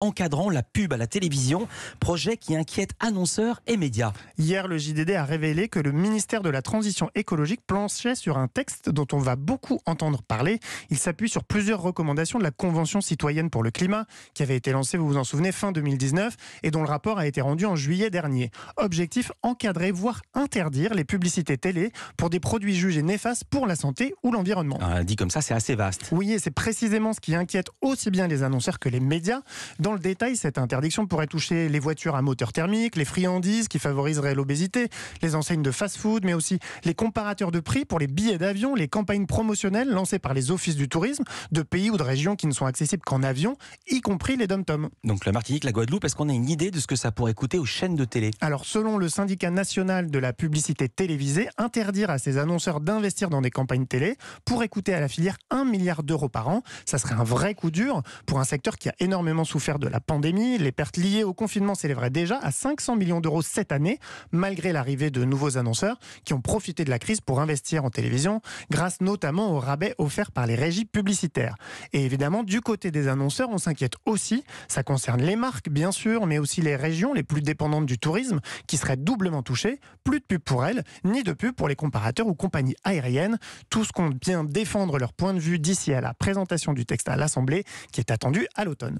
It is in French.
encadrant la pub à la télévision, projet qui inquiète annonceurs et médias. Hier, le JDD a révélé que le ministère de la Transition écologique planchait sur un texte dont on va beaucoup entendre parler. Il s'appuie sur plusieurs recommandations de la Convention citoyenne pour le climat, qui avait été lancée, vous vous en souvenez, fin 2019, et dont le rapport a été rendu en juillet dernier. Objectif, encadrer, voire interdire les publicités télé pour des produits jugés néfastes pour la santé ou l'environnement. Ah, dit comme ça, c'est assez vaste. Oui, et c'est précisément ce qui inquiète aussi bien les annonceurs que les médias dans le détail, cette interdiction pourrait toucher les voitures à moteur thermique, les friandises qui favoriseraient l'obésité, les enseignes de fast-food, mais aussi les comparateurs de prix pour les billets d'avion, les campagnes promotionnelles lancées par les offices du tourisme de pays ou de régions qui ne sont accessibles qu'en avion, y compris les dom tom Donc la Martinique, la Guadeloupe, est-ce qu'on a une idée de ce que ça pourrait coûter aux chaînes de télé Alors selon le syndicat national de la publicité télévisée, interdire à ces annonceurs d'investir dans des campagnes télé pourrait coûter à la filière 1 milliard d'euros par an. Ça serait un vrai coup dur pour un secteur qui a énormément souffert de la pandémie, les pertes liées au confinement s'élèveraient déjà à 500 millions d'euros cette année, malgré l'arrivée de nouveaux annonceurs qui ont profité de la crise pour investir en télévision, grâce notamment aux rabais offerts par les régies publicitaires. Et évidemment, du côté des annonceurs, on s'inquiète aussi. Ça concerne les marques, bien sûr, mais aussi les régions les plus dépendantes du tourisme, qui seraient doublement touchées. Plus de pub pour elles, ni de pubs pour les comparateurs ou compagnies aériennes. Tous comptent bien défendre leur point de vue d'ici à la présentation du texte à l'Assemblée, qui est attendue à l'automne.